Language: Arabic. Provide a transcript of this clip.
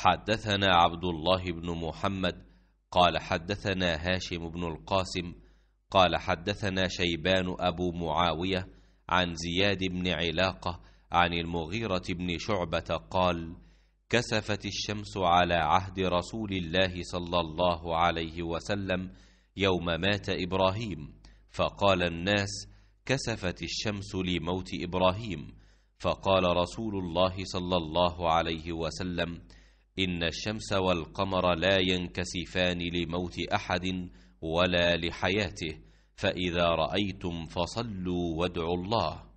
حدثنا عبد الله بن محمد قال حدثنا هاشم بن القاسم قال حدثنا شيبان أبو معاوية عن زياد بن علاقة عن المغيرة بن شعبة قال كسفت الشمس على عهد رسول الله صلى الله عليه وسلم يوم مات إبراهيم فقال الناس كسفت الشمس لموت إبراهيم فقال رسول الله صلى الله عليه وسلم إن الشمس والقمر لا ينكسفان لموت أحد ولا لحياته فإذا رأيتم فصلوا وادعوا الله